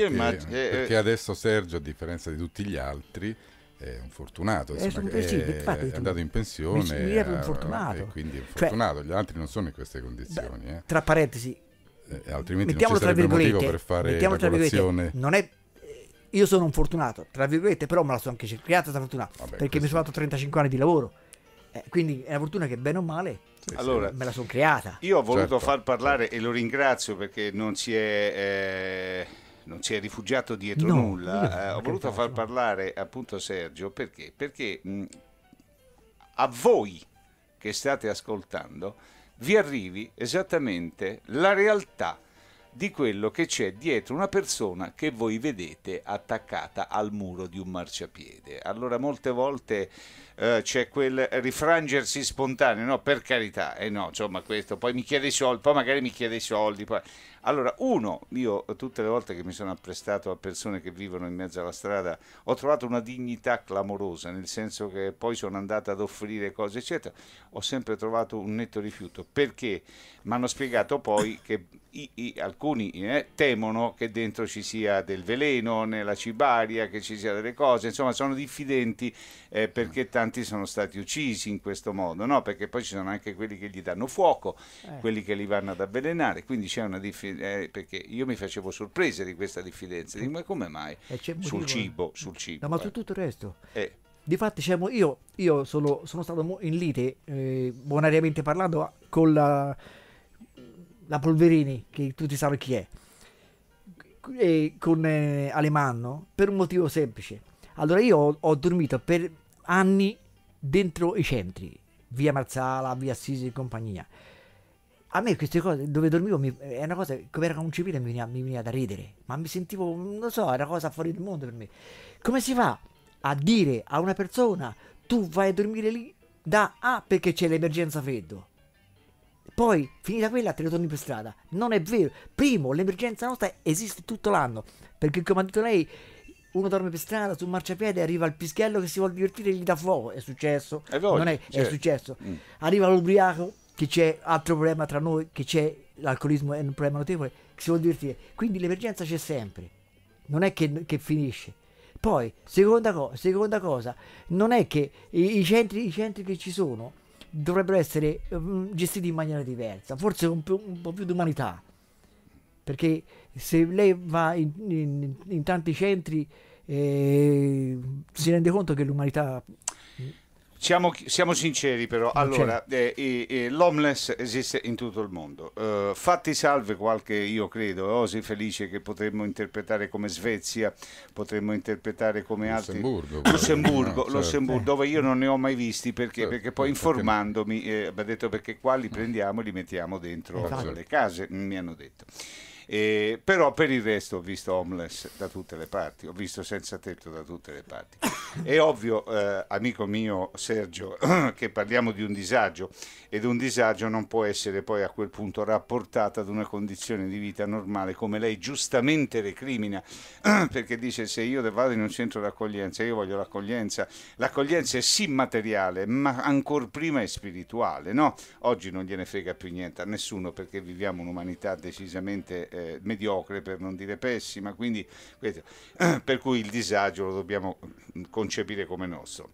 Perché, immag- perché eh, eh, adesso Sergio, a differenza di tutti gli altri, è un fortunato, è, insomma, un, sì, è, è andato in pensione mi, mi un eh, fortunato. e quindi è un cioè, fortunato, cioè, gli altri non sono in queste condizioni. Eh. Tra parentesi, eh, altrimenti mettiamolo non ci sarebbe motivo per fare la colazione. Non è io sono un fortunato, tra virgolette, però me la sono anche cercata da fortuna, Vabbè, perché questo... mi sono fatto 35 anni di lavoro. Eh, quindi è una fortuna che bene o male sì, allora, me la sono creata. Io ho voluto certo. far parlare certo. e lo ringrazio perché non si è eh non si è rifugiato dietro no, nulla. Eh, ho voluto far parlare appunto Sergio perché? Perché mh, a voi che state ascoltando vi arrivi esattamente la realtà di quello che c'è dietro una persona che voi vedete attaccata al muro di un marciapiede. Allora molte volte eh, c'è quel rifrangersi spontaneo, no per carità, e eh no, insomma questo, poi mi chiede i soldi, poi magari mi chiede i soldi, poi... Allora, uno, io tutte le volte che mi sono apprestato a persone che vivono in mezzo alla strada ho trovato una dignità clamorosa, nel senso che poi sono andato ad offrire cose, eccetera. Ho sempre trovato un netto rifiuto perché mi hanno spiegato poi che i, i, alcuni eh, temono che dentro ci sia del veleno, nella cibaria, che ci sia delle cose, insomma, sono diffidenti eh, perché tanti sono stati uccisi in questo modo, no? perché poi ci sono anche quelli che gli danno fuoco, eh. quelli che li vanno ad avvelenare, quindi c'è una diffidenza eh, perché io mi facevo sorprese di questa diffidenza, dico, ma come mai? Eh, sul eh. cibo, sul cibo. No, ma su eh. tutto il resto. Eh. Difatti, diciamo, io, io sono, sono, stato in lite, eh, bonariamente parlando, con la, la, Polverini, che tutti sanno chi è, e con eh, Alemanno, per un motivo semplice. Allora, io ho, ho dormito per anni dentro i centri, via Marzala, via Assisi e compagnia a me queste cose dove dormivo mi, è una cosa come era un civile mi veniva, mi veniva da ridere, ma mi sentivo, non lo so, era una cosa fuori del mondo per me. Come si fa a dire a una persona tu vai a dormire lì da A ah, perché c'è l'emergenza freddo? Poi, finita quella, te ne torni per strada. Non è vero. Primo, l'emergenza nostra esiste tutto l'anno. Perché, come ha detto lei, uno dorme per strada sul marciapiede arriva il pischello che si vuole divertire e gli dà fuoco è successo è voglia, non è, certo. è successo mm. arriva l'ubriaco che c'è altro problema tra noi, che c'è l'alcolismo è un problema notevole, che si vuole divertire. Quindi l'emergenza c'è sempre, non è che, che finisce. Poi, seconda, co seconda, cosa, non è che i, i, centri, i centri che ci sono dovrebbero essere um, gestiti in maniera diversa, forse un, un po' più di umanità. Perché se lei va in, in, in tanti centri eh, si rende conto che l'umanità siamo, siamo sinceri però, allora eh, eh, l'homeless esiste in tutto il mondo, uh, fatti salve qualche, io credo, osi felice che potremmo interpretare come Svezia, potremmo interpretare come Lussemburgo, altri... Lussemburgo, no, certo. dove io non ne ho mai visti perché, certo. perché poi informandomi, eh, mi ha detto perché qua li prendiamo e li mettiamo dentro esatto. le case, mi hanno detto. E, eh, però per il resto ho visto homeless da tutte le parti, ho visto senza tetto da tutte le parti. È ovvio, eh, amico mio Sergio, che parliamo di un disagio ed un disagio non può essere poi a quel punto rapportato ad una condizione di vita normale come lei giustamente recrimina, perché dice se io vado in un centro d'accoglienza, io voglio l'accoglienza, l'accoglienza è sì materiale, ma ancora prima è spirituale, no? Oggi non gliene frega più niente a nessuno perché viviamo un'umanità decisamente eh, mediocre per non dire pessima, quindi, per cui il disagio lo dobbiamo concepire come nostro.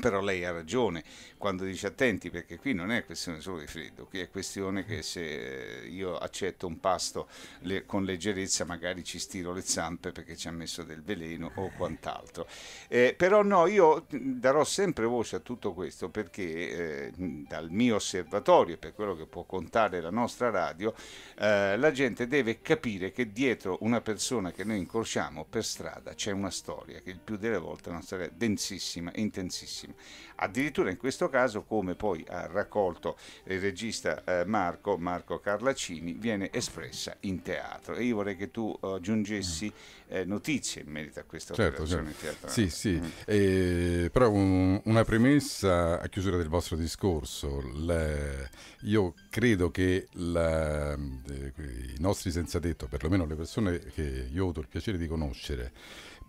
Però lei ha ragione quando dice attenti perché qui non è questione solo di freddo, qui è questione che mm. se eh, io accetto un pasto le, con leggerezza magari ci stiro le zampe perché ci ha messo del veleno o eh. quant'altro. Eh, però no, io mm, darò sempre voce a tutto questo perché eh, mm, dal mio osservatorio, per quello che può contare la nostra radio, eh, la gente deve capire che dietro una persona che noi incrociamo per strada c'è una storia che il più delle volte è una storia densissima intensissima bellissima. Addirittura in questo caso, come poi ha raccolto il regista eh, Marco, Marco Carlacini, viene espressa in teatro. E io vorrei che tu aggiungessi eh, notizie in merito a questa certo, operazione certo. Sì, sì, mm. eh, però un, una premessa a chiusura del vostro discorso. Le, io credo che la, eh, i nostri senza detto, perlomeno le persone che io ho avuto il piacere di conoscere,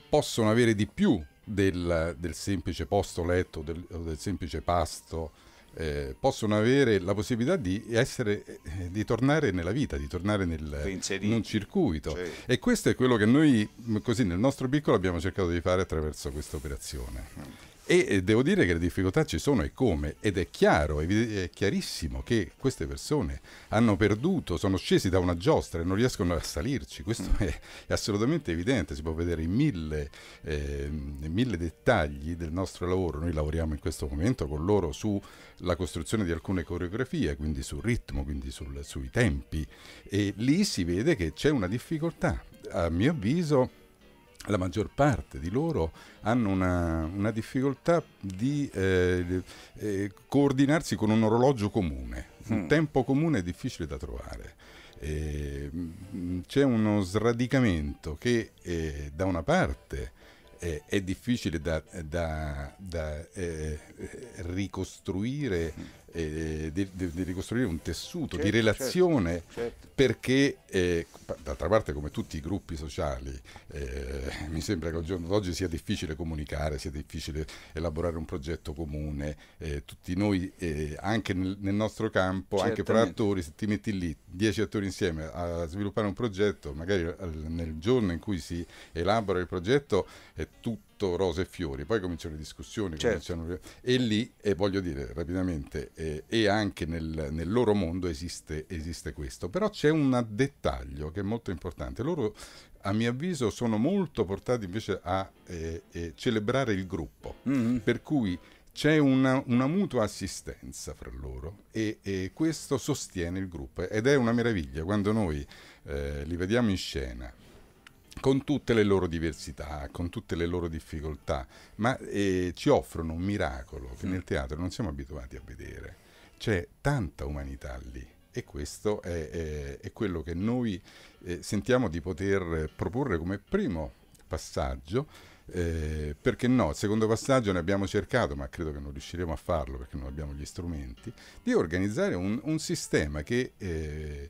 possono avere di più del, del semplice posto letto o del, semplice pasto eh, possono avere la possibilità di, essere, eh, di tornare nella vita, di tornare nel, in un circuito. Cioè. E questo è quello che noi, così nel nostro piccolo, abbiamo cercato di fare attraverso questa operazione. E devo dire che le difficoltà ci sono e come, ed è chiaro, è chiarissimo che queste persone hanno perduto, sono scesi da una giostra e non riescono a salirci, questo mm. è, è assolutamente evidente, si può vedere in mille, eh, mille, dettagli del nostro lavoro, noi lavoriamo in questo momento con loro sulla costruzione di alcune coreografie, quindi sul ritmo, quindi sul, sui tempi e lì si vede che c'è una difficoltà, a mio avviso la maggior parte di loro hanno una, una difficoltà di eh, eh, coordinarsi con un orologio comune. Mm. Un tempo comune è difficile da trovare. Eh, c'è uno sradicamento che eh, da una parte è difficile da, da, da eh, eh, ricostruire mm eh, di, di, di, ricostruire un tessuto certo, di certo, relazione certo, perché eh, d'altra parte come tutti i gruppi sociali eh, mi sembra che al giorno d'oggi sia difficile comunicare, sia difficile elaborare un progetto comune, eh, tutti noi eh, anche nel, nel, nostro campo, Certamente. anche fra attori, se ti metti lì 10 attori insieme a sviluppare un progetto, magari nel giorno in cui si elabora il progetto è tutto tutto rose e fiori, poi cominciano le discussioni, certo. cominciano... e lì, eh, voglio dire rapidamente, eh, e anche nel, nel loro mondo esiste, esiste, questo, però c'è un dettaglio che è molto importante, loro a mio avviso sono molto portati invece a eh, eh, celebrare il gruppo, mm-hmm. per cui c'è una, una, mutua assistenza fra loro e, e, questo sostiene il gruppo ed è una meraviglia quando noi eh, li vediamo in scena, con tutte le loro diversità, con tutte le loro difficoltà, ma eh, ci offrono un miracolo che nel teatro non siamo abituati a vedere. C'è tanta umanità lì e questo è, è, è quello che noi eh, sentiamo di poter proporre come primo passaggio. Eh, perché no? Il secondo passaggio ne abbiamo cercato, ma credo che non riusciremo a farlo perché non abbiamo gli strumenti, di organizzare un, un sistema che eh,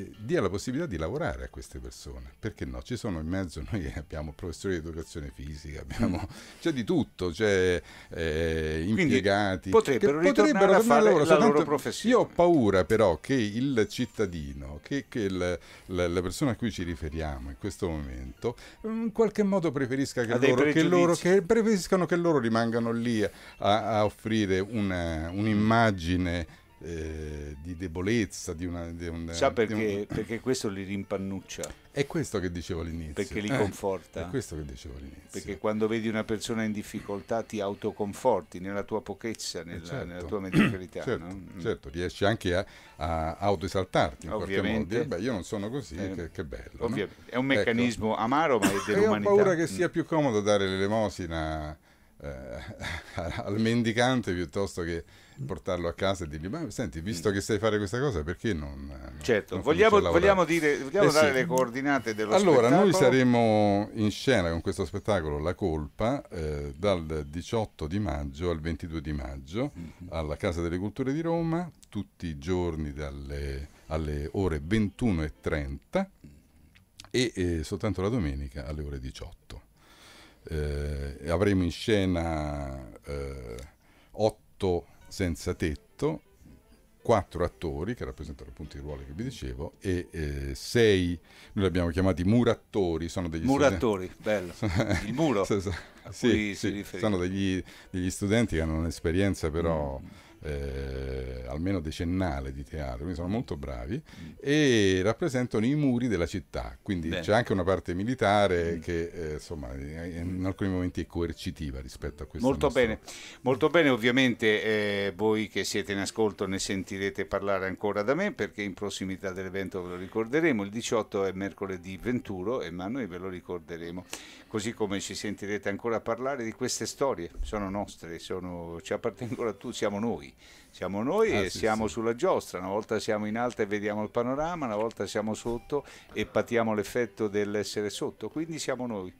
eh, dia la possibilità di lavorare a queste persone. Perché no? Ci sono in mezzo, noi abbiamo professori di educazione fisica, abbiamo mm. cioè di tutto, cioè, eh, impiegati. Potrebbero, potrebbero a fare loro, la loro professione. Io ho paura però che il cittadino, che, che il, la, la, persona a cui ci riferiamo in questo momento, in qualche modo preferisca che, loro che, loro, che, preferiscano che loro rimangano lì a, a offrire una, un'immagine eh, di debolezza, di una... Di un, Sa perché, di un... perché questo li rimpannuccia. È questo che dicevo all'inizio. Perché li eh, conforta. È questo che dicevo all'inizio. Perché quando vedi una persona in difficoltà ti autoconforti nella tua pochezza, eh, nella, certo. nella tua mediocrità. certo, no? Mm. certo, riesci anche a, a autoesaltarti in Ovviamente. modo. Beh, io non sono così, eh, che, che, bello. No? È un meccanismo ecco. amaro ma è dell'umanità. io ho paura che mm. sia più comodo dare l'elemosina eh, al mendicante piuttosto che portarlo a casa e dirgli ma senti visto che sai fare questa cosa perché non eh, certo non vogliamo, vogliamo, dire, eh vogliamo eh dare sì. le coordinate dello allora, spettacolo allora noi saremo in scena con questo spettacolo La Colpa eh, dal 18 di maggio al 22 di maggio mm-hmm. alla Casa delle Culture di Roma tutti i giorni dalle, alle ore 21 e, 30 e soltanto la domenica alle ore 18 eh, avremo in scena eh, otto senza tetto, quattro attori che rappresentano appunto i ruoli che vi dicevo e eh, sei, noi li abbiamo chiamati murattori, sono degli murattori, studenti... bello, il muro sì, sì, sono degli, degli, studenti che hanno un'esperienza però... Mm eh, almeno decennale di teatro, quindi sono molto bravi, mm. e rappresentano i muri della città, quindi Beh. c'è anche una parte militare mm. che eh, insomma eh, in alcuni momenti è coercitiva rispetto a questo. Molto nostro... bene, molto bene ovviamente eh, voi che siete in ascolto ne sentirete parlare ancora da me perché in prossimità dell'evento ve lo ricorderemo, il 18 è mercoledì 21 e ma noi ve lo ricorderemo, così come ci sentirete ancora parlare di queste storie, sono nostre, sono... ci appartengono a tutti, siamo noi. Siamo noi ah, e sì, siamo sì. sulla giostra, una volta siamo in alto e vediamo il panorama, una volta siamo sotto e patiamo l'effetto dell'essere sotto, quindi siamo noi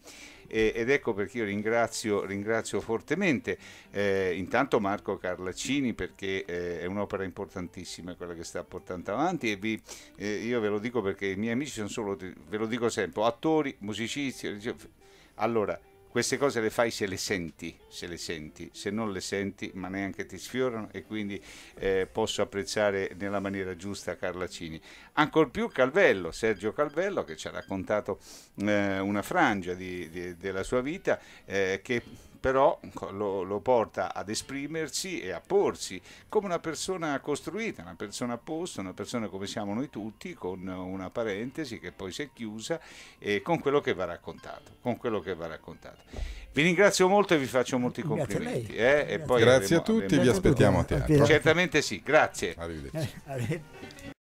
ed ecco perché io ringrazio, ringrazio fortemente eh, intanto Marco Carlaccini perché eh, è un'opera importantissima quella che sta portando avanti e vi, eh, io ve lo dico perché i miei amici sono solo, ve lo dico sempre, attori, musicisti, allora queste cose le fai se le senti, se le senti, se non le senti ma neanche ti sfiorano e quindi eh, posso apprezzare nella maniera giusta Carla Cini. Ancor più Calvello, Sergio Calvello che ci ha raccontato eh, una frangia di, di, della sua vita eh, che però lo, lo, porta ad esprimersi e a porsi come una persona costruita, una persona a posto, una persona come siamo noi tutti, con una parentesi che poi si è chiusa e con quello che va raccontato. Che va raccontato. Vi ringrazio molto e vi faccio molti grazie complimenti. Eh, a eh? grazie, avremo, a tutti, avremo... vi aspettiamo a teatro. Certamente sì, grazie. Arrivederci. Eh,